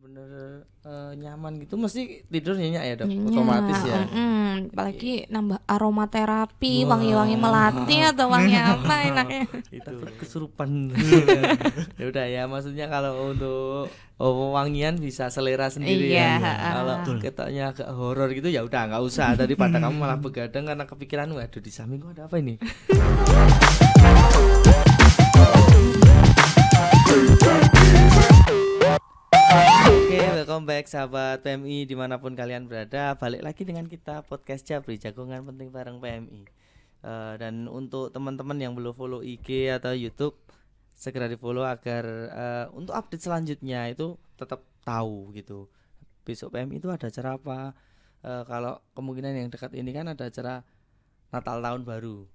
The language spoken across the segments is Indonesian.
bener-bener uh, eh, nyaman gitu mesti tidur nyenyak ya dok nyenyak. otomatis ya mm, apalagi iya. nambah aromaterapi wow. wangi-wangi melati atau wangi apa enaknya itu ya. kesurupan ya udah ya maksudnya kalau untuk oh, wangian bisa selera sendiri iya, kan ya kalau ketoknya agak horor gitu ya udah nggak usah tadi pada kamu malah begadang karena kepikiran waduh di samping ada apa ini Oke, okay, welcome back sahabat PMI dimanapun kalian berada. Balik lagi dengan kita podcast Jabri Jagongan Penting bareng PMI. Uh, eh, dan untuk teman-teman yang belum follow IG atau YouTube, segera di follow agar uh, untuk update selanjutnya itu tetap tahu gitu. Besok PMI itu ada acara apa? Uh, kalau kemungkinan yang dekat ini kan ada acara Natal tahun baru.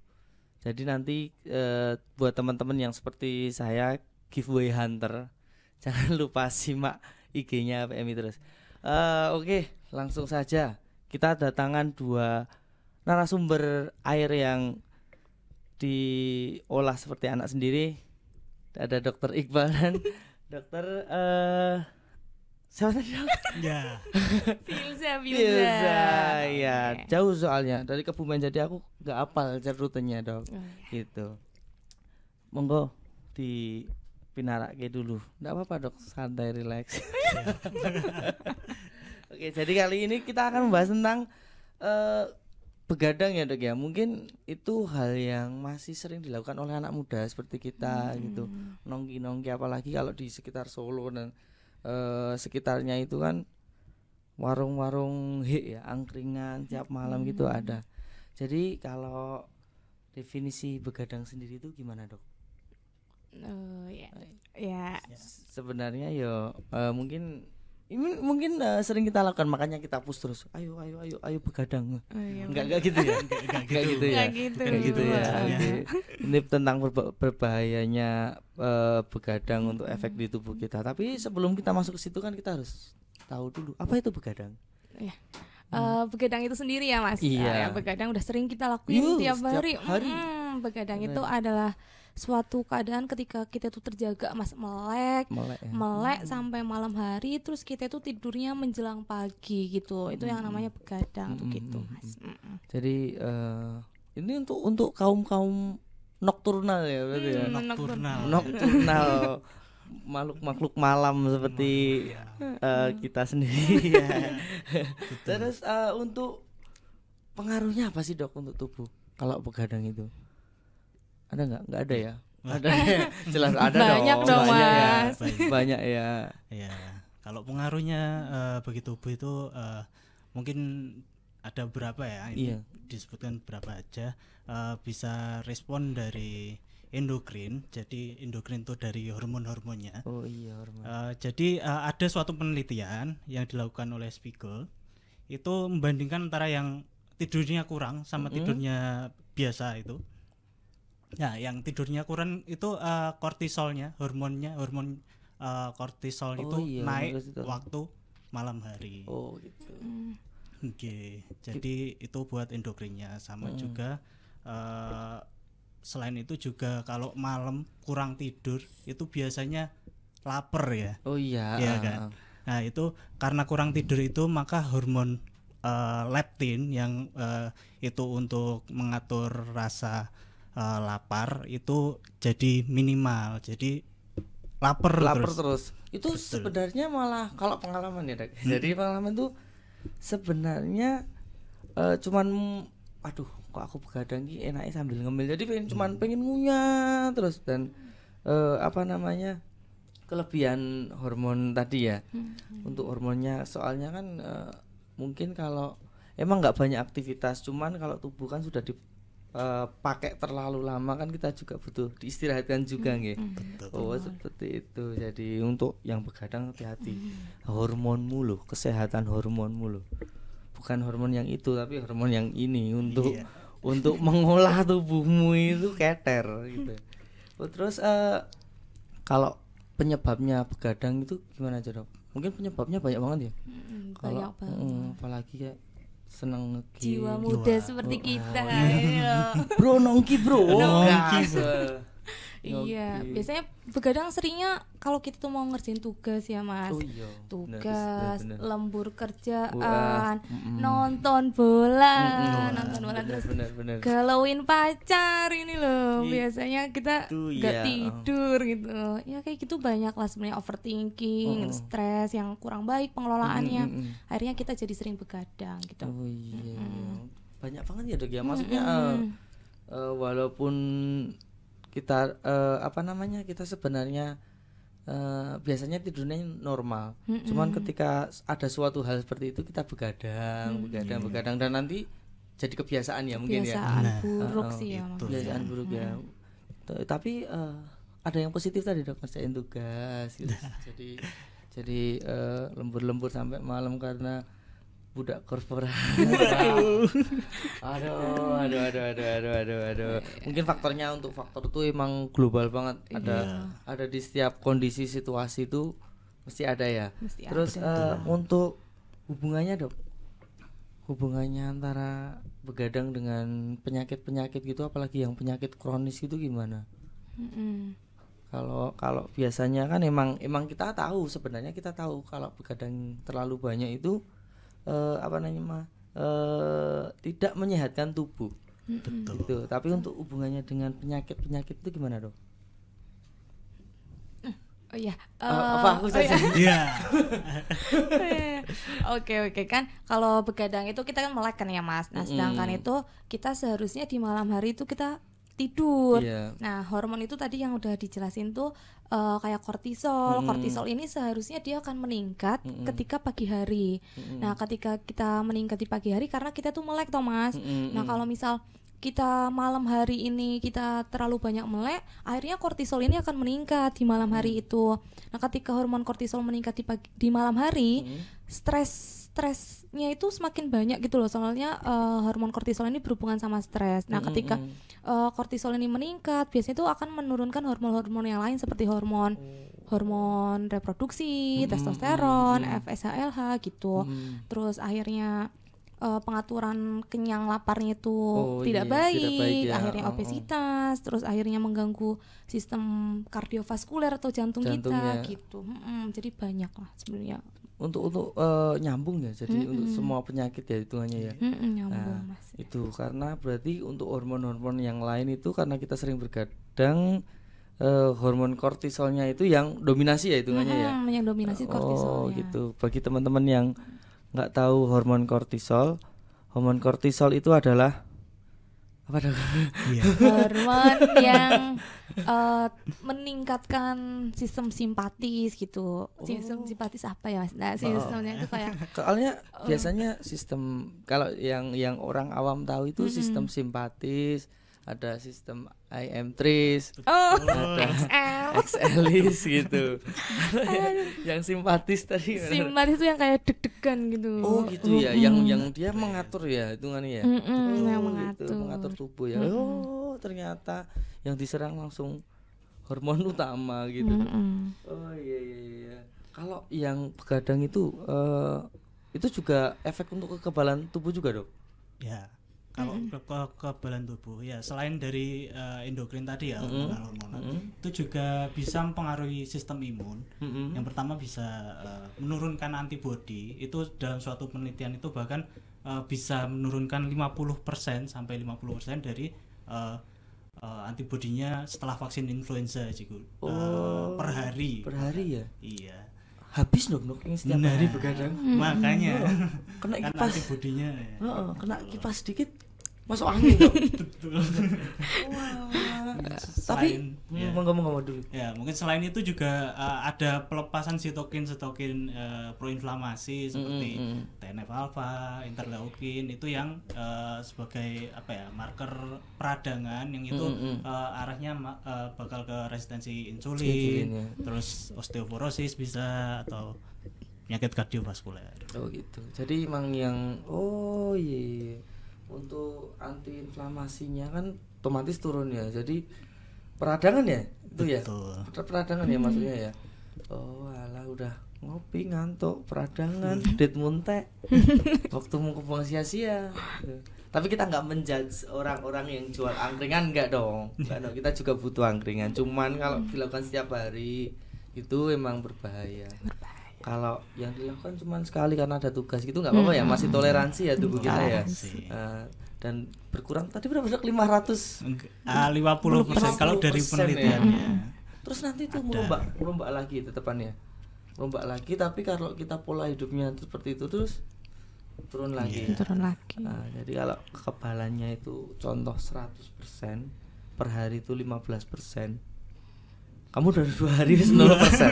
Jadi nanti uh, buat teman-teman yang seperti saya giveaway hunter, jangan lupa simak IG-nya PMI terus. Uh, Oke, okay, langsung saja kita datangan dua narasumber air yang diolah seperti anak sendiri. Ada Dokter Iqbal dan Dokter uh, siapa tadi? Ya. Filza, Filza. ya jauh soalnya dari Kebumen jadi aku nggak apal rutenya dok. Oh, ya. Gitu. Monggo di ke dulu. Enggak apa-apa, Dok. Santai, relax. Oke, jadi kali ini kita akan membahas tentang uh, begadang ya, Dok ya. Mungkin itu hal yang masih sering dilakukan oleh anak muda seperti kita hmm. gitu. Nongki-nongki apalagi kalau di sekitar Solo dan uh, sekitarnya itu kan warung-warung he ya, angkringan tiap malam gitu hmm. gitu ada. Jadi kalau definisi begadang sendiri itu gimana, Dok? Oh iya. ya. Sebenarnya yo uh, mungkin ini mungkin uh, sering kita lakukan makanya kita push terus. Ayo ayo ayo ayo begadang. Oh, iya, enggak enggak gitu ya. Enggak, gitu. gitu ya. Enggak gitu, gitu ya. ini gitu. tentang berba berbahayanya uh, begadang hmm. untuk efek di tubuh kita. Tapi sebelum kita masuk ke situ kan kita harus tahu dulu apa itu begadang. Iya. Uh, begadang itu sendiri ya mas. Iya. Uh, begadang udah sering kita lakuin Yuh, tiap hari. hari. Hmm, begadang Bener. itu adalah suatu keadaan ketika kita itu terjaga mas melek melek, ya. melek hmm. sampai malam hari terus kita itu tidurnya menjelang pagi gitu itu hmm. yang namanya begadang hmm. gitu hmm, mas hmm. jadi uh, ini untuk untuk kaum kaum nokturnal ya berarti ya? hmm, ya nokturnal nokturnal makhluk-makhluk malam seperti ya. eh, hmm, uh, kita sendiri ya. Terus uh, untuk pengaruhnya apa sih dok untuk tubuh kalau begadang itu? ada nggak nggak ada iya. ya ada ya. jelas ada banyak dong, dong mas banyak ya, banyak ya. ya kalau pengaruhnya uh, bagi tubuh itu uh, mungkin ada berapa ya iya. disebutkan berapa aja uh, bisa respon dari endokrin jadi endokrin itu dari hormon-hormonnya oh iya hormon uh, jadi uh, ada suatu penelitian yang dilakukan oleh Spiegel itu membandingkan antara yang tidurnya kurang sama mm -hmm. tidurnya biasa itu Ya, yang tidurnya kurang itu uh, kortisolnya, hormonnya, hormon uh, kortisol oh, itu iya, naik itu. waktu malam hari. Oh, gitu. Hmm. Oke. Okay. Jadi gitu. itu buat endokrinnya sama hmm. juga uh, selain itu juga kalau malam kurang tidur itu biasanya lapar ya. Oh iya. Iya kan. Nah, itu karena kurang tidur itu maka hormon uh, leptin yang uh, itu untuk mengatur rasa uh, lapar itu jadi minimal jadi lapar lapar terus, terus. itu Betul. sebenarnya malah kalau pengalaman ya Hmm. jadi pengalaman tuh sebenarnya uh, cuman aduh kok aku begadang ini enaknya sambil ngemil jadi pengen hmm. cuman pengen ngunyah terus dan uh, apa namanya kelebihan hormon tadi ya hmm. untuk hormonnya soalnya kan uh, mungkin kalau emang nggak banyak aktivitas cuman kalau tubuh kan sudah di uh, pakai terlalu lama kan kita juga butuh diistirahatkan juga hmm, nggih. Mm Oh, seperti itu. Jadi untuk yang begadang hati-hati. Mm -hmm. Hormonmu loh, kesehatan hormon mulu Bukan hormon yang itu tapi hormon yang ini untuk yeah. untuk mengolah tubuhmu itu keter gitu. Oh, terus uh, kalau penyebabnya begadang itu gimana aja, Dok? Mungkin penyebabnya banyak banget ya. Mm -hmm, kalau, banyak banget. Mm, apalagi ya senang seneng jiwa muda Wah. seperti oh, kita. Iya. Bro nongki bro. Nongki bro. Iya, okay. biasanya begadang seringnya kalau kita tuh mau ngerjain tugas ya mas, oh, iya. tugas, bener, bener, lembur kerjaan, Wah, mm, nonton bola, mm, nonton bola bener, terus bener, bener. galauin pacar ini loh, It, iya. biasanya kita nggak iya. tidur gitu, ya kayak gitu banyak lah sebenarnya overthinking, oh. stres yang kurang baik pengelolaannya, mm, mm, akhirnya kita jadi sering begadang gitu. Oh iya, mm. banyak banget ya dok ya, maksudnya mm, mm. Uh, uh, walaupun kita uh, apa namanya kita sebenarnya uh, biasanya tidurnya normal mm -hmm. cuman ketika ada suatu hal seperti itu kita begadang mm. begadang iya. begadang dan nanti jadi kebiasaan ya kebiasaan mungkin ya kebiasaan nah, buruk uh, sih eh, ya kebiasaan buruk ya hmm. tapi uh, ada yang positif tadi dok ngerjain tugas gitu. Nah. jadi jadi uh, lembur-lembur sampai malam karena budak korporat. aduh, aduh, aduh, aduh, aduh, aduh, aduh. Iya, iya. Mungkin faktornya untuk faktor itu emang global banget. Ada yeah. ada di setiap kondisi situasi itu mesti ada ya. Mesti Terus ada. Uh, eh, untuk hubungannya dok, hubungannya antara begadang dengan penyakit-penyakit gitu, apalagi yang penyakit kronis gitu gimana? Mm -mm kalau kalau biasanya kan emang emang kita tahu sebenarnya kita tahu kalau begadang terlalu banyak itu uh, apa namanya uh, tidak menyehatkan tubuh. Betul. Gitu. Tapi untuk hubungannya dengan penyakit penyakit itu gimana dong? Oh iya. Uh, apa aku oh iya. saja? Iya. Oke oke kan kalau begadang itu kita kan melek kan ya Mas. Nah, sedangkan mm. itu kita seharusnya di malam hari itu kita tidur. Yeah. Nah, hormon itu tadi yang udah dijelasin tuh uh, kayak kortisol. Hmm. Kortisol ini seharusnya dia akan meningkat hmm. ketika pagi hari. Hmm. Nah, ketika kita meningkat di pagi hari karena kita tuh melek, Thomas. Hmm, hmm. Nah, hmm. kalau misal kita malam hari ini kita terlalu banyak melek, akhirnya kortisol ini akan meningkat di malam hari hmm. itu. Nah, ketika hormon kortisol meningkat di pagi di malam hari, hmm. stres stres efeknya itu semakin banyak gitu loh soalnya uh, hormon kortisol ini berhubungan sama stres nah ketika uh, kortisol ini meningkat biasanya itu akan menurunkan hormon-hormon yang lain seperti hormon oh. hormon reproduksi testosteron mm FSH gitu terus akhirnya uh, pengaturan kenyang laparnya itu oh, tidak, iya, baik, tidak baik ya. akhirnya oh, oh. obesitas, oh. terus akhirnya mengganggu sistem kardiovaskuler atau jantung Jantungnya. kita gitu. Hmm, jadi banyak lah sebenarnya. Untuk untuk uh, nyambung ya, jadi mm -mm. untuk semua penyakit ya hitungannya ya. Mm -mm, nyambung nah, mas. Itu karena berarti untuk hormon-hormon yang lain itu karena kita sering bergadang uh, hormon kortisolnya itu yang dominasi ya hitungannya hmm, ya. Yang dominasi kortisol. Oh gitu. Bagi teman-teman yang nggak tahu hormon kortisol hormon kortisol itu adalah apa dong? Iya. hormon yang uh, meningkatkan sistem simpatis gitu. Oh. Sistem simpatis apa ya Mas? Nah, sistemnya oh. itu kayak soalnya uh. biasanya sistem kalau yang yang orang awam tahu itu mm -hmm. sistem simpatis, ada sistem I am Tris, oh. XL, XLis gitu. yang simpatis tadi. Simpatis itu yang kayak deg-degan gitu. Oh gitu ya, mm. yang yang dia mengatur ya hitungannya ya. Mm oh, yang gitu. mengatur. Gitu. mengatur tubuh ya. Mm. Oh ternyata yang diserang langsung hormon utama gitu. Mm -mm. Oh iya iya iya. Kalau yang begadang itu uh, itu juga efek untuk kekebalan tubuh juga dok? Ya kalau mm -hmm. ke kekebalan tubuh ya selain dari uh, endokrin tadi ya mm -hmm. hormon mm -hmm. itu juga bisa mempengaruhi sistem imun mm -hmm. yang pertama bisa uh, menurunkan antibodi itu dalam suatu penelitian itu bahkan uh, bisa menurunkan 50% sampai 50% dari uh, uh, antibodinya setelah vaksin influenza ciku oh, per hari per hari ya iya habis nuk-nuk ini setiap nah, hari begadang hmm. makanya oh, ya. kena kipas bodinya ya. kena kipas sedikit masuk angin dong. Iya, Tapi mau monggo iya. mau dulu. Ya, mungkin selain itu juga uh, ada pelepasan sitokin sitokin uh, eh, proinflamasi seperti mm -hmm. TNF alfa, interleukin itu yang uh, sebagai apa ya, marker peradangan yang itu mm -hmm. uh, arahnya uh, bakal ke resistensi insulin, insulin ya. terus osteoporosis bisa atau penyakit kardiovaskuler. Oh gitu. Jadi emang yang oh iya. Yeah iya untuk antiinflamasinya kan otomatis turun ya. Jadi peradangan ya itu ya? Betul. ya. Peradangan hmm. ya maksudnya ya. Oh, alah udah ngopi ngantuk peradangan hmm. dead muntek waktu mau kebuang sia-sia tapi kita nggak menjudge orang-orang yang jual angkringan nggak dong nggak dong kita juga butuh angkringan cuman kalau hmm. dilakukan setiap hari itu emang berbahaya, berbahaya kalau yang dilakukan cuma sekali karena ada tugas gitu nggak apa-apa ya hmm. masih toleransi ya tubuh kita ya uh, dan berkurang tadi berapa lima 500 ah, lima puluh persen kalau dari ya. penelitiannya ya. terus nanti itu merombak merombak lagi tetepannya merombak lagi tapi kalau kita pola hidupnya seperti itu terus turun iya. lagi yeah. turun lagi uh, jadi kalau kekebalannya itu contoh 100 persen per hari itu 15 persen kamu udah dua hari wis nol iya, persen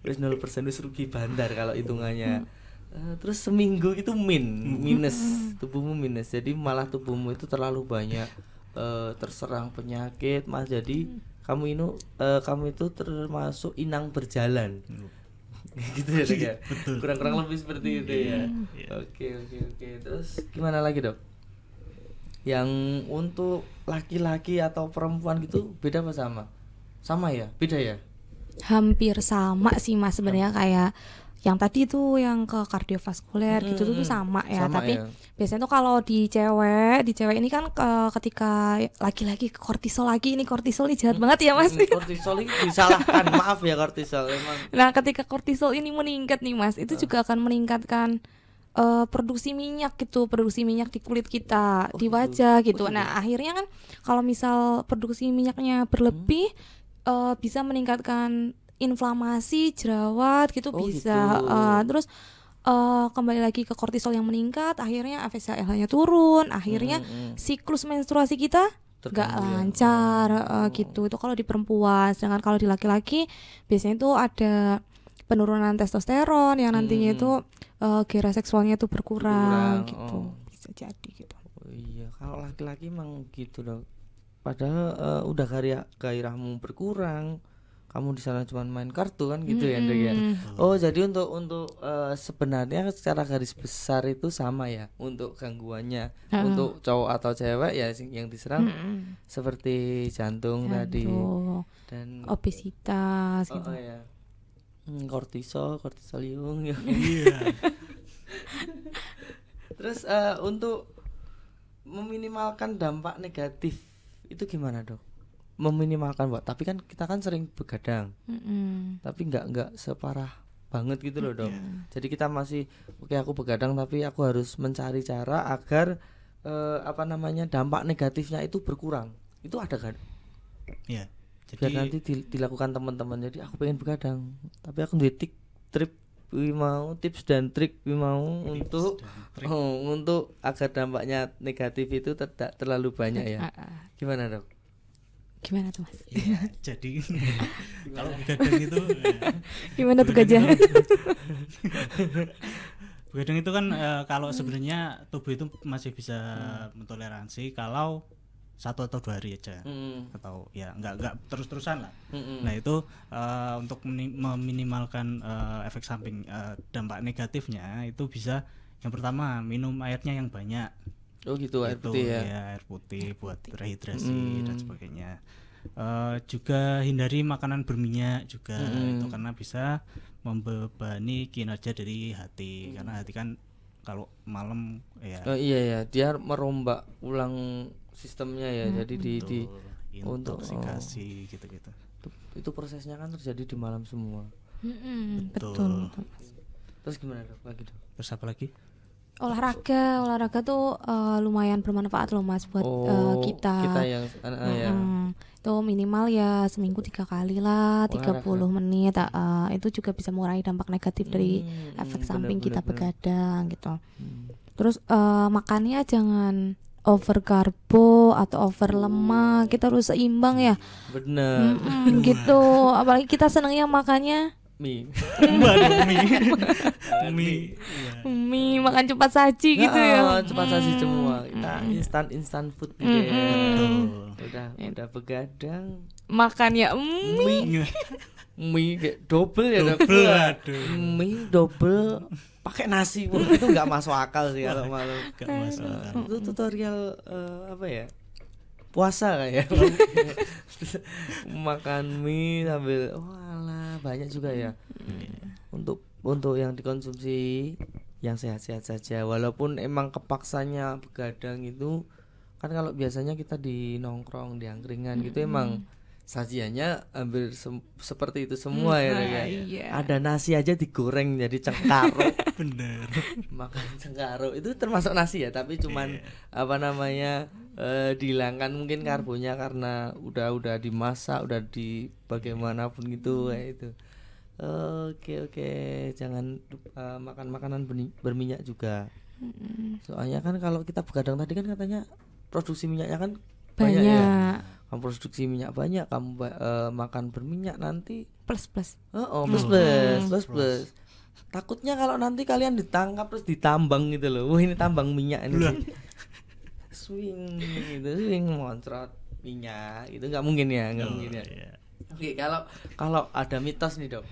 wis nol persen wis rugi bandar kalau hitungannya uh, terus seminggu itu min minus tubuhmu minus jadi malah tubuhmu itu terlalu banyak uh, terserang penyakit mas jadi kamu ini uh, eh, kamu itu termasuk inang berjalan mm. gitu ya dok ya kurang-kurang lebih seperti itu ya iya. oke oke oke terus gimana lagi dok yang untuk laki-laki atau perempuan gitu beda apa sama sama ya beda ya hampir sama sih mas sebenarnya kayak yang tadi tuh yang ke kardiovaskuler hmm, gitu tuh, sama ya sama tapi ya. biasanya tuh kalau di cewek di cewek ini kan ke, ketika lagi-lagi kortisol lagi ini kortisol ini jahat hmm, banget ya mas kortisol ini disalahkan maaf ya kortisol emang nah ketika kortisol ini meningkat nih mas itu uh. juga akan meningkatkan uh, produksi minyak gitu produksi minyak di kulit kita oh, di wajah gitu, gitu. Oh, nah akhirnya kan kalau misal produksi minyaknya hmm. berlebih hmm uh, bisa meningkatkan inflamasi jerawat gitu oh, bisa gitu. Uh, terus uh, kembali lagi ke kortisol yang meningkat akhirnya FSH-nya turun akhirnya hmm, hmm. siklus menstruasi kita nggak ya. lancar uh, oh. gitu itu kalau di perempuan sedangkan kalau di laki-laki biasanya itu ada penurunan testosteron yang nantinya hmm. itu uh, gairah seksualnya itu berkurang, berkurang. gitu oh. bisa jadi gitu oh, iya kalau laki-laki emang gitu dok padahal uh, udah karya gairahmu berkurang kamu di sana cuma main kartu kan gitu hmm. ya Andre ya? oh jadi untuk untuk uh, sebenarnya secara garis besar itu sama ya untuk gangguannya uh. untuk cowok atau cewek ya yang diserang hmm. seperti jantung, jantung tadi dan obesitas oh, gitu oh, ya. hmm, kortisol kortisolium ya iya. terus uh, untuk meminimalkan dampak negatif itu gimana dok meminimalkan buat tapi kan kita kan sering begadang mm -hmm. tapi nggak nggak separah banget gitu loh dok yeah. jadi kita masih oke okay, aku begadang tapi aku harus mencari cara agar eh, apa namanya dampak negatifnya itu berkurang itu ada kan ya yeah. jadi Biar nanti dilakukan teman-teman jadi aku pengen begadang tapi aku detik trip Wih mau tips dan trik wih mau tips untuk oh, untuk agar dampaknya negatif itu tidak terlalu banyak ya. Ah, ah. Gimana dok? Gimana tuh mas? Ya, jadi kalau begadang itu gimana tuh ya. gajah? begadang itu kan uh, kalau sebenarnya tubuh itu masih bisa hmm. mentoleransi kalau satu atau dua hari aja mm. atau ya nggak nggak terus terusan lah -hmm. nah itu uh, untuk meminimalkan uh, efek samping uh, dampak negatifnya itu bisa yang pertama minum airnya yang banyak oh gitu air itu, putih ya. ya air putih buat rehidrasi mm. dan sebagainya uh, juga hindari makanan berminyak juga mm. itu karena bisa membebani kinerja dari hati mm. karena hati kan kalau malam ya oh, iya ya dia merombak ulang sistemnya ya hmm, jadi betul. di di intoksikasi oh. gitu-gitu itu, itu prosesnya kan terjadi di malam semua Mm-mm. betul. betul terus gimana dok lagi dok terus apa lagi olahraga olahraga tuh uh, lumayan bermanfaat loh mas buat oh, uh, kita kita yang uh, uh, ya itu minimal ya seminggu tiga kali lah tiga puluh menit uh, itu juga bisa mengurangi dampak negatif dari hmm, efek bener, samping bener, kita bener. begadang gitu hmm. terus uh, makannya jangan over karbo atau over oh. lemak kita harus seimbang ya bener mm -mm, gitu apalagi kita senengnya makannya mie baru mie mie mie makan cepat saji gitu ya cepat saji hmm. semua kita hmm. instan instan food gitu hmm, ya udah ya. udah begadang makan ya mie mie kayak double ya double aduh mie double pakai nasi pun itu nggak masuk akal sih kalau malam masuk akal itu tutorial eh, apa ya puasa kayak makan mie sambil wah banyak juga ya. Hmm. Iya. Untuk untuk yang dikonsumsi yang sehat-sehat saja walaupun emang kepaksanya begadang itu kan kalau biasanya kita di nongkrong di angkringan gitu, hmm. gitu emang sajiannya hampir se seperti itu semua hmm, ya nah, ya? iya. ada nasi aja digoreng jadi cengkaro bener makan cengkaro itu termasuk nasi ya tapi cuman yeah. apa namanya uh, dihilangkan mungkin karbonya karena udah udah dimasak udah di bagaimanapun gitu hmm. kayak itu oke okay, oke okay, jangan uh, makan makanan berminyak juga hmm. soalnya kan kalau kita begadang tadi kan katanya produksi minyaknya kan banyak, ya? banyak ya? kamu produksi minyak banyak kamu uh, makan berminyak nanti plus plus oh, oh plus, plus, hmm. plus plus plus takutnya kalau nanti kalian ditangkap terus ditambang gitu loh wah ini tambang minyak ini Blah. swing gitu swing moncrot minyak itu nggak mungkin ya nggak oh, mungkin ya yeah. oke kalau kalau ada mitos nih dok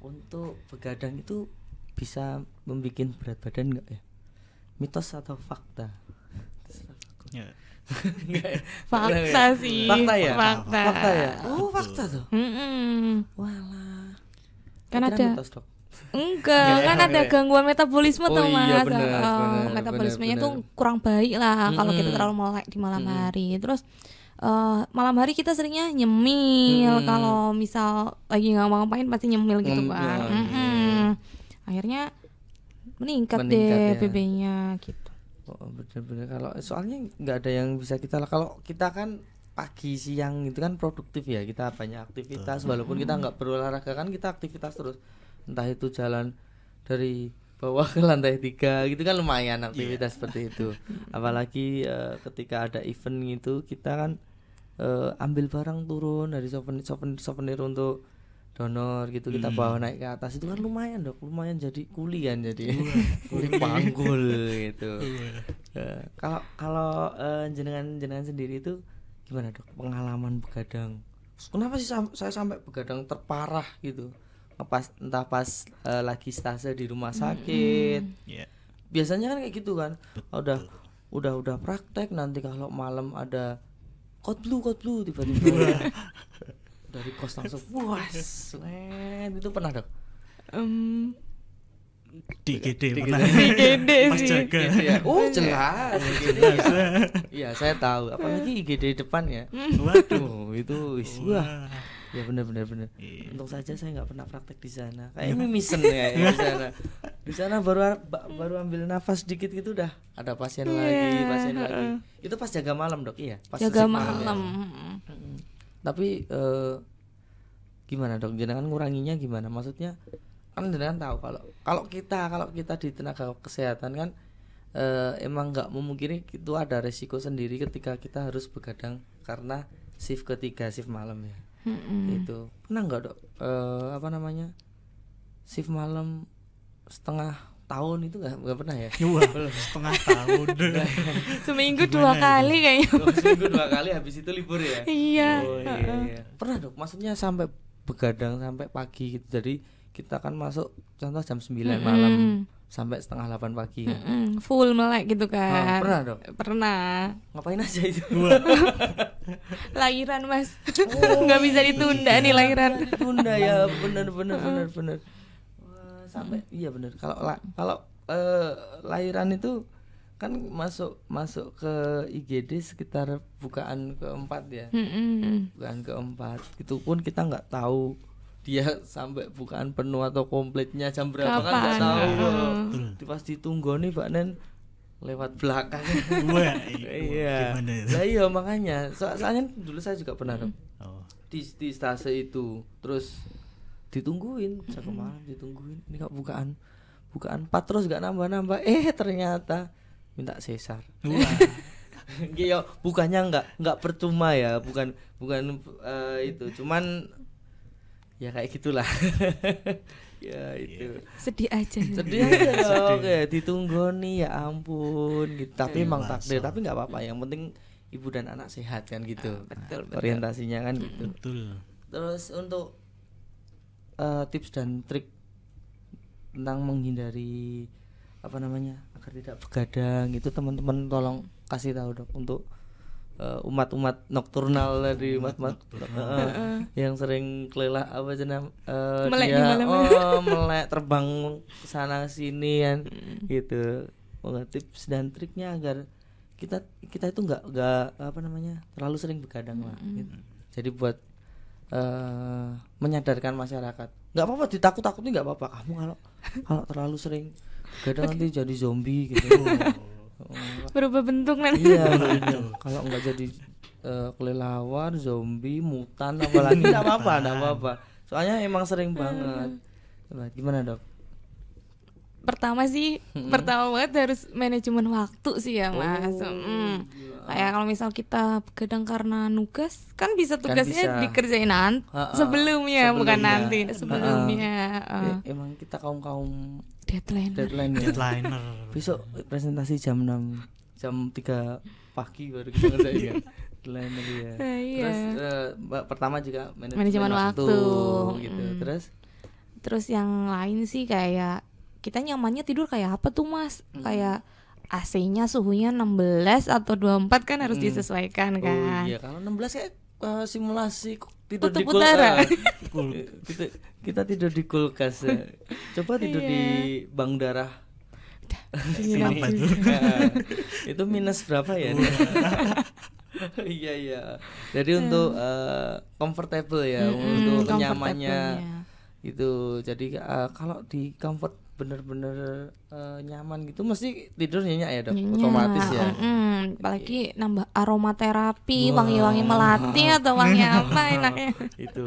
untuk begadang itu bisa membuat berat badan nggak ya mitos atau fakta podcastnya ya? fakta sih fakta ya fakta, fakta ya oh fakta tuh mm -mm. wala kan, kan ada Enggak, kan ada gangguan oh, iya, metabolisme oh, tuh mas. bener, oh, bener, metabolismenya bener, tuh kurang baik lah mm-hmm. kalau kita terlalu melek di malam mm-hmm. hari. Terus uh, malam hari kita seringnya nyemil. Mm-hmm. Kalau misal lagi nggak mau ngapain pasti nyemil gitu mm-hmm. kan Mm-hmm. Akhirnya meningkat, meningkat deh ya. BB-nya gitu oh, bener-bener kalau soalnya nggak ada yang bisa kita kalau kita kan pagi siang itu kan produktif ya kita banyak aktivitas walaupun kita nggak berolahraga kan kita aktivitas terus entah itu jalan dari bawah ke lantai tiga gitu kan lumayan aktivitas yeah. seperti itu apalagi uh, ketika ada event gitu kita kan uh, ambil barang turun dari souvenir souvenir, souvenir untuk donor gitu hmm. kita bawa naik ke atas itu kan lumayan dok lumayan jadi kuli kan jadi iya, kuli panggul gitu iya. eh, kalau kalau uh, eh, jenengan jenengan sendiri itu gimana dok pengalaman begadang kenapa sih saya sampai begadang terparah gitu pas entah pas uh, lagi stase di rumah hmm. sakit -hmm. Iya. yeah. biasanya kan kayak gitu kan betul. udah udah udah praktek nanti kalau malam ada kot blue kot blue tiba-tiba dari kos langsung puas men itu pernah dok um, di GD pernah di GD Mas sih Jaga. Gitu ya, oh iya. Iya, gitu. jelas iya saya tahu apalagi IGD depan ya waduh itu wah ya benar benar benar yeah. untung saja saya nggak pernah praktek di sana kayak iya. mimisen ya, ya di sana di sana baru baru ambil nafas dikit gitu udah ada pasien yeah. lagi pasien lagi itu pas jaga malam dok iya pas jaga malam, malam. Ya tapi eh, gimana dok jenengan nguranginya gimana maksudnya kan jenengan tahu kalau kalau kita kalau kita di tenaga kesehatan kan eh, emang nggak memungkiri itu ada resiko sendiri ketika kita harus begadang karena shift ketiga shift malam ya mm itu pernah nggak dok eh, apa namanya shift malam setengah tahun itu nggak nggak pernah ya dua setengah tahun seminggu Gimana dua kali kayaknya oh, seminggu dua kali habis itu libur ya iya, oh, iya, iya. pernah dok maksudnya sampai begadang sampai pagi gitu jadi kita kan masuk contoh jam 9 mm -hmm. malam sampai setengah 8 pagi Mm -hmm. Full melek gitu oh, kan. Oh, pernah dong? Pernah. Ngapain aja itu? lahiran, Mas. Oh, Nggak bisa ditunda iya, nih lahiran. Ditunda ya, bener bener bener bener sampai hmm. iya benar kalau la, kalau eh, lahiran itu kan masuk masuk ke IGD sekitar bukaan keempat ya hmm. bukaan keempat itu pun kita nggak tahu dia sampai bukaan penuh atau komplitnya jam berapa Kapan? kan nggak tahu hmm. pasti tunggu nih pak Nen lewat belakang. iya. Nah, iya makanya. So soalnya dulu saya juga pernah hmm. Oh. Di, di stase itu. Terus ditungguin saya kemarin ditungguin ini kok bukaan bukaan empat terus gak nambah nambah eh ternyata minta sesar Iya, bukannya nggak nggak percuma ya, bukan bukan uh, itu, cuman ya kayak gitulah ya itu iya. sedih aja sedih aja iya, Oke ditunggu nih ya ampun gitu tapi emang takdir tapi nggak apa-apa yang penting ibu dan anak sehat kan gitu ah, betul, betul orientasinya kan hmm, gitu betul terus untuk uh, tips dan trik tentang menghindari apa namanya agar tidak begadang itu teman-teman tolong kasih tahu dok untuk eh, umat-umat uh, umat -umat nokturnal dari umat-umat uh, yang sering kelelah apa jenam uh, eh, melek dia di oh melek terbang sana sini kan gitu oh, tips dan triknya agar kita kita itu nggak nggak apa namanya terlalu sering begadang lah gitu. jadi buat uh, menyadarkan masyarakat nggak apa-apa ditakut-takutin nggak apa-apa kamu kalau kalau terlalu sering kadang nanti jadi zombie gitu berubah bentuk nanti iya kalau nggak jadi uh, kelelawar zombie mutan apalagi nggak apa-apa nggak apa-apa soalnya emang sering hmm. banget gimana dok pertama sih hmm. pertama banget harus manajemen waktu sih ya mas oh, hmm. kayak kalau misal kita kadang karena nugas kan bisa kan tugasnya kan bisa. dikerjain nanti uh, uh, sebelumnya, sebelumnya bukan nanti sebelumnya uh, uh. Ya, emang kita kaum kaum deadline deadline ya? deadliner besok presentasi jam 6 jam 3 pagi baru kita ngerjain ya deadline ya uh, iya. terus uh, pertama juga manajemen, waktu, waktu gitu hmm. terus terus yang lain sih kayak kita nyamannya tidur kayak apa tuh mas hmm. kayak AC-nya suhunya 16 atau 24 kan harus hmm. disesuaikan oh, kan oh, iya kalau 16 ya uh, simulasi tidur Tutup di kulkas kita, kita tidur di kulkas ya. coba tidur yeah. di iya. bank darah Kenapa iya. tuh? itu minus berapa ya? iya iya. Jadi hmm. untuk uh, comfortable ya, hmm, untuk nyamannya itu. Jadi uh, kalau di comfort bener-bener uh, nyaman gitu mesti tidur nyenyak ya dok nyenyak. otomatis ya mm, apalagi iya. nambah aromaterapi wow. wangi-wangi melati atau wangi apa enaknya itu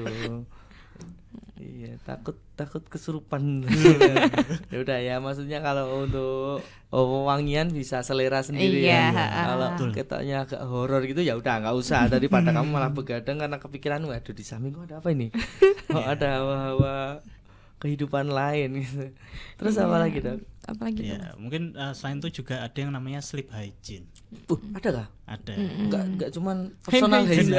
iya takut takut kesurupan ya udah ya maksudnya kalau untuk oh, wangian bisa selera sendiri iya, ya kalau ketoknya agak horor gitu ya udah nggak usah daripada kamu malah begadang karena kepikiran waduh di samping kok ada apa ini kok ada hawa-hawa kehidupan lain gitu. Terus yeah. apa lagi dok? Apa lagi? ya, mungkin uh, selain itu juga ada yang namanya sleep hygiene. Uh, ada kah? Ada. Mm-hmm. Enggak enggak cuman personal hygiene,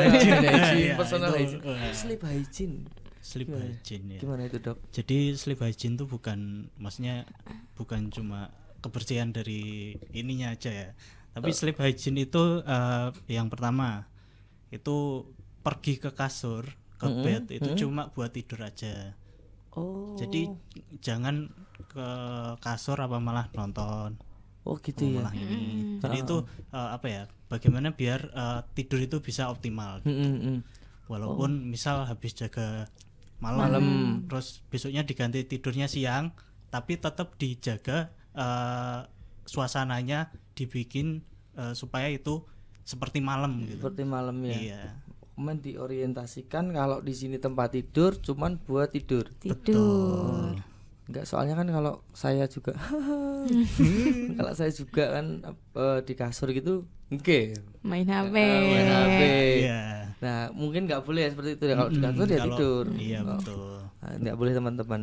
iya, Personal hygiene eh, ya, personal hygiene. sleep hygiene. Sleep gimana? hygiene ya. Gimana itu, Dok? Jadi sleep hygiene itu bukan maksudnya bukan cuma kebersihan dari ininya aja ya. Tapi oh. sleep hygiene itu uh, yang pertama itu pergi ke kasur, ke mm-hmm. bed itu mm-hmm. cuma buat tidur aja Oh. Jadi jangan ke kasur apa malah nonton. Oh gitu ya. ini. Mm. Jadi itu uh, apa ya? Bagaimana biar uh, tidur itu bisa optimal. Gitu. Mm -mm. Walaupun oh. misal habis jaga malam, malam, terus besoknya diganti tidurnya siang, tapi tetap dijaga uh, suasananya dibikin uh, supaya itu seperti malam gitu. Seperti malam ya. Iya diorientasikan kalau di sini tempat tidur cuman buat tidur. Tidur. Enggak soalnya kan kalau saya juga kalau saya juga kan uh, di kasur gitu Oke. Okay. Main HP. Uh, main HP. Yeah. Nah, mungkin nggak boleh ya seperti itu ya kalau mm, di kasur ya tidur. Iya oh. betul. Nah, nggak nah, boleh teman-teman.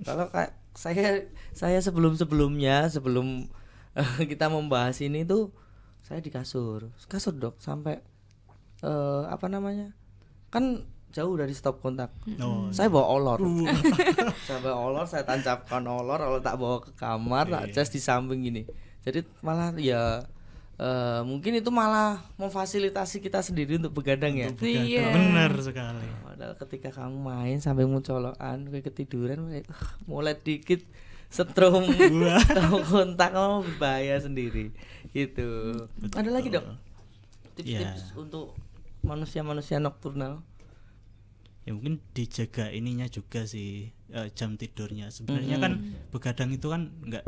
Kalau kayak saya saya sebelum-sebelumnya sebelum uh, kita membahas ini tuh saya di kasur. Kasur, Dok, sampai uh, apa namanya kan jauh dari stop kontak. Oh, iya. saya bawa olor. Uh. saya bawa olor, saya tancapkan olor, kalau tak bawa ke kamar, okay. tak cas iya. di samping gini. Jadi malah ya uh, mungkin itu malah memfasilitasi kita sendiri untuk begadang ya. Untuk begadang. Iya. Benar sekali. Padahal ketika kamu main sampai mencolokan, kayak ketiduran, mulai, uh, mulai dikit setrum tahu kontak kamu bahaya sendiri. Gitu. Betul. Ada lagi dong tips-tips yeah. untuk manusia-manusia nokturnal ya mungkin dijaga ininya juga sih uh, jam tidurnya sebenarnya mm -hmm. kan begadang itu kan nggak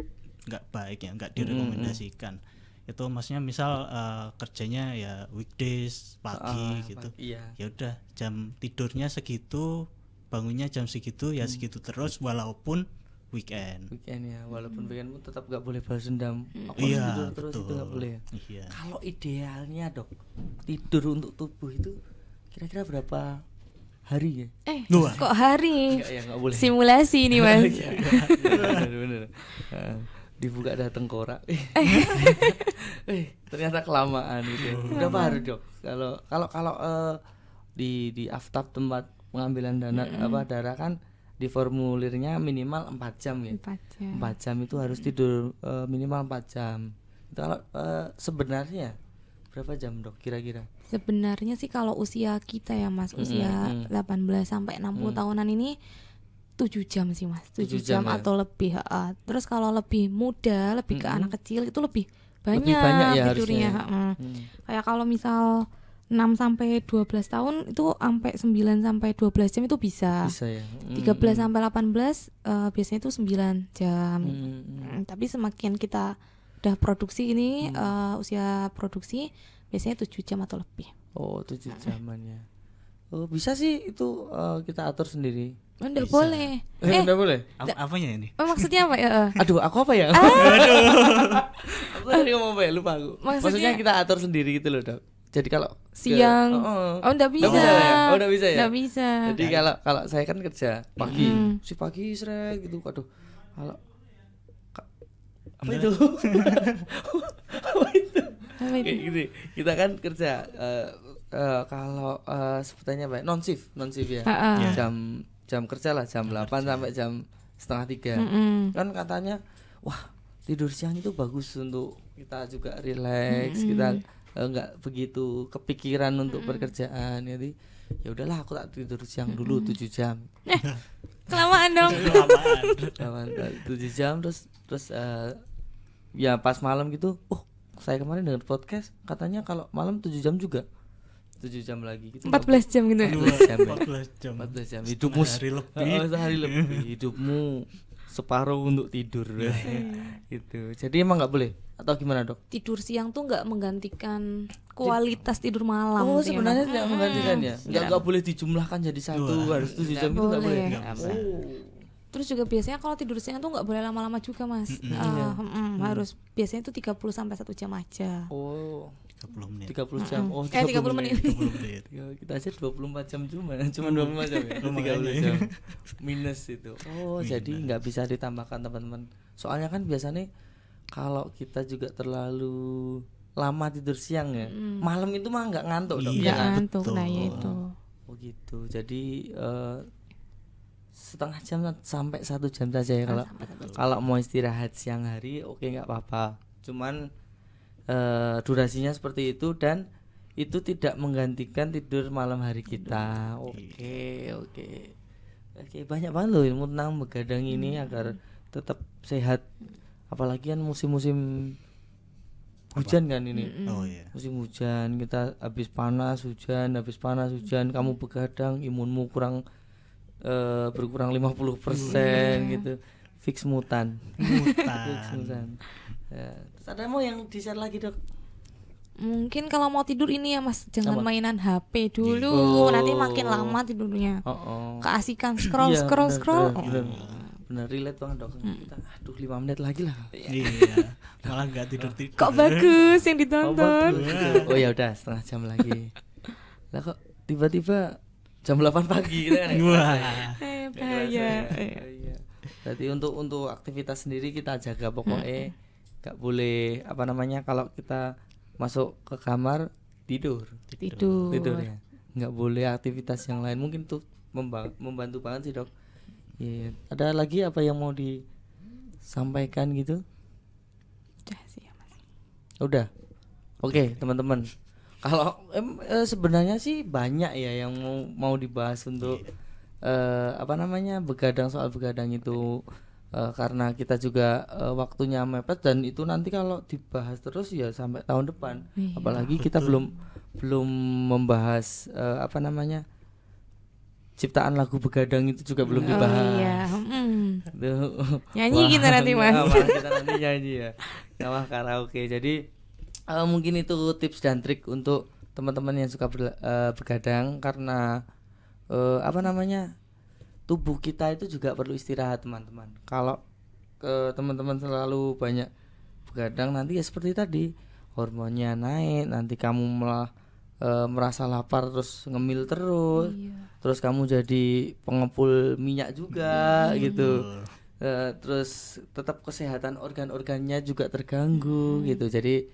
nggak baik ya nggak direkomendasikan mm -hmm. itu maksudnya misal uh, kerjanya ya weekdays pagi ah, gitu iya. ya udah jam tidurnya segitu bangunnya jam segitu ya mm. segitu terus walaupun weekend weekend ya walaupun hmm. weekendmu tetap gak boleh balas dendam aku iya, tidur terus betul. itu gak boleh ya iya. kalau idealnya dok tidur untuk tubuh itu kira-kira berapa hari ya eh Dua. kok hari Enggak, ya, gak boleh. simulasi ini mas bener, bener. Uh, dibuka datang korak eh ternyata kelamaan gitu ya. berapa hari dok kalau kalau kalau uh, di di aftab tempat pengambilan dana mm -hmm. apa darah kan di formulirnya minimal 4 jam ya. 4 jam. 4 jam itu harus hmm. tidur uh, minimal 4 jam. Itu kalau uh, sebenarnya berapa jam, Dok? Kira-kira? Sebenarnya sih kalau usia kita ya, Mas, hmm, usia mm -hmm. 18 hmm. sampai 60 mm. tahunan ini 7 jam sih, Mas. 7, 7 jam, jam ya. atau ya? lebih. Uh, terus kalau lebih muda, lebih mm -hmm. ke anak kecil itu lebih banyak, lebih banyak ya, tidurnya. Ya. Hmm. Mm. Kayak kalau misal 6 sampai 12 tahun itu sampai 9 sampai 12 jam itu bisa. Bisa ya. Mm, 13 sampai 18 uh, eh, biasanya itu 9 jam. Mm, mm. Tapi semakin kita udah produksi ini mm. uh, usia produksi biasanya 7 jam atau lebih. Oh, 7 hmm. jamannya. ya. Oh, bisa sih itu uh, kita atur sendiri. Enggak oh, boleh. Eh, enggak eh, boleh. Apa apanya ini? Oh, maksudnya apa ya? Aduh, aku apa ya? Aduh. aku tadi ngomong apa ya? Lupa aku. Maksudnya, maksudnya kita atur sendiri gitu loh, Dok jadi kalau siang ke, oh, oh. bisa. Enggak bisa ya? Oh enggak bisa ya? bisa. Jadi kalau kalau saya kan kerja pagi, hmm. si pagi seret gitu. Aduh. Kalau apa itu? apa itu? Apa itu? Kayak gitu. kita kan kerja uh, uh, kalau uh, sebutannya apa? Ya? Non shift, non shift ya. Uh-uh. Jam jam kerja lah jam, kerja. 8 sampai jam setengah tiga. Mm-hmm. Kan katanya, wah tidur siang itu bagus untuk kita juga relax, mm-hmm. kita Eh, nggak begitu kepikiran untuk mm -hmm. pekerjaan jadi ya udahlah aku tak tidur siang dulu tujuh jam eh, kelamaan dong kelamaan tujuh jam terus terus uh, ya pas malam gitu oh saya kemarin dengar podcast katanya kalau malam tujuh jam juga tujuh jam lagi gitu. belas jam gitu ya. belas jam. empat belas jam. 14 jam. Hidupmu oh, sehari lebih. lebih. Hidupmu separuh untuk tidur iya. gitu jadi emang nggak boleh atau gimana dok tidur siang tuh nggak menggantikan kualitas tidur malam oh sebenarnya tidak menggantikan ya nggak nggak boleh dijumlahkan jadi satu harus tuh jam itu boleh, Gak boleh. Oh. Terus juga biasanya kalau tidur siang tuh nggak boleh lama-lama juga mas, mm -hmm. uh, mm, mm, harus biasanya tuh 30 sampai satu jam aja. Oh. 30 menit. 30 jam. Oh, 30, eh, 30 menit. menit. 30 menit. kita aja 24 jam cuma. Cuma 24 jam ya. 30 jam. Minus itu. Oh, Minus. jadi nggak bisa ditambahkan teman-teman. Soalnya kan biasanya kalau kita juga terlalu lama tidur siang ya. Mm. Malam itu mah nggak ngantuk dong. Iya, ngantuk nah ya itu. Oh gitu. Jadi uh, setengah jam sampai satu jam saja ya kalau kalau mau istirahat siang hari oke okay, nggak apa-apa. Cuman uh, durasinya seperti itu dan itu tidak menggantikan tidur malam hari kita. Iya. Oke, oke. Okay. Oke, banyak banget loh ilmu tentang begadang hmm. ini agar tetap sehat. Apalagi kan musim-musim hujan kan ini. Hmm. Oh iya. Yeah. Musim hujan, kita habis panas hujan, habis panas hujan, kamu hmm. begadang, imunmu kurang uh, berkurang 50% puluh persen iya. gitu. Fix mutan. Mutan. Fix mutan. Ya. Terus ada mau yang di share lagi dok? Mungkin kalau mau tidur ini ya mas, jangan Apa? mainan HP iya. dulu, oh. nanti makin lama tidurnya. Oh, oh. Keasikan scroll iya, scroll bener, scroll. Bener, bener. bener relate banget dok. Hmm. Kita, aduh lima menit lagi lah. Iya. Malah nggak tidur tidur. Kok bagus yang ditonton? Oh, iya. oh ya udah setengah jam lagi. lah kok tiba-tiba jam 8 pagi kita gitu kan. Ya? Wah. Eh bahaya. Berarti untuk untuk aktivitas sendiri kita jaga pokoknya hmm nggak boleh apa namanya kalau kita masuk ke kamar tidur tidur tidur ya nggak boleh aktivitas yang lain mungkin tuh membantu banget sih dok yeah. ada lagi apa yang mau disampaikan gitu udah sih ya, udah oke okay, teman-teman kalau eh, sebenarnya sih banyak ya yang mau mau dibahas untuk yeah. eh, apa namanya begadang soal begadang itu yeah Eh, karena kita juga uh, waktunya mepet dan itu nanti kalau dibahas terus ya sampai tahun depan iya. apalagi kita Betul. belum belum membahas uh, apa namanya ciptaan lagu begadang itu juga belum oh, dibahas oh, iya. mm. nyanyi wah, kita nanti mas wah, kita nanti nyanyi ya, ya wah karaoke jadi uh, mungkin itu tips dan trik untuk teman-teman yang suka ber, begadang karena uh, apa namanya tubuh kita itu juga perlu istirahat teman-teman kalau ke teman-teman selalu banyak begadang nanti ya seperti tadi hormonnya naik nanti kamu malah e, merasa lapar terus ngemil terus iya. terus kamu jadi pengepul minyak juga mm. gitu iya. e, terus tetap kesehatan organ-organnya juga terganggu mm. gitu jadi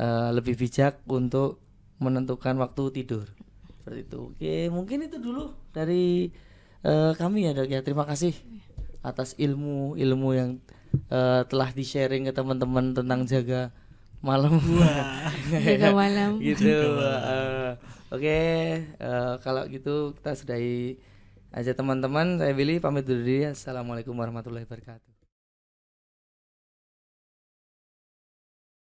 e, lebih bijak untuk menentukan waktu tidur seperti itu oke mungkin itu dulu dari uh, kami ya dok ya terima kasih atas ilmu ilmu yang uh, telah di sharing ke teman-teman tentang jaga malam jaga malam gitu uh, oke okay. uh, kalau gitu kita sudahi aja teman-teman saya Billy pamit dulu diri assalamualaikum warahmatullahi wabarakatuh